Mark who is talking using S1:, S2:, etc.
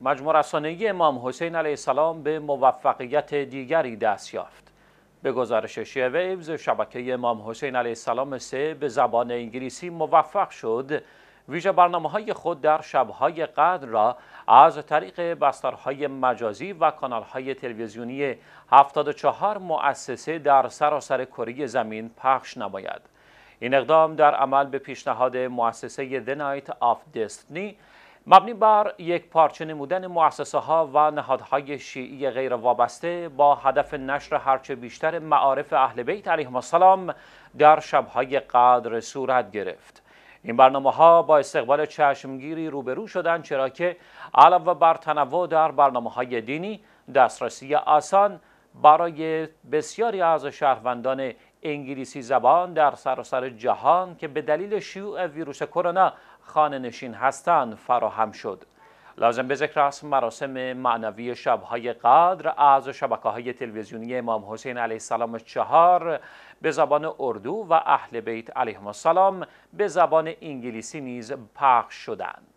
S1: مجموع رسانه‌ای امام حسین علیه السلام به موفقیت دیگری دست یافت. به گزارش ویبز شبکه امام حسین علیه السلام سه به زبان انگلیسی موفق شد ویژه برنامه های خود در شبهای قدر را از طریق بسترهای مجازی و کانالهای تلویزیونی 74 مؤسسه در سراسر کره زمین پخش نماید. این اقدام در عمل به پیشنهاد مؤسسه The Night of Destiny مبنی بر یک پارچه نمودن مؤسسه ها و نهادهای شیعی غیر وابسته با هدف نشر هرچه بیشتر معارف اهل بیت علیهم السلام در شبهای قدر صورت گرفت. این برنامه ها با استقبال چشمگیری روبرو شدند چرا که علاوه بر تنوع در برنامه های دینی دسترسی آسان برای بسیاری از شهروندان انگلیسی زبان در سراسر جهان که به دلیل شیوع ویروس کرونا خانه نشین هستند فراهم شد. لازم به ذکر است مراسم معنوی شبهای قدر از شبکه های تلویزیونی امام حسین علیه السلام چهار به زبان اردو و اهل بیت علیهم السلام به زبان انگلیسی نیز پخش شدند.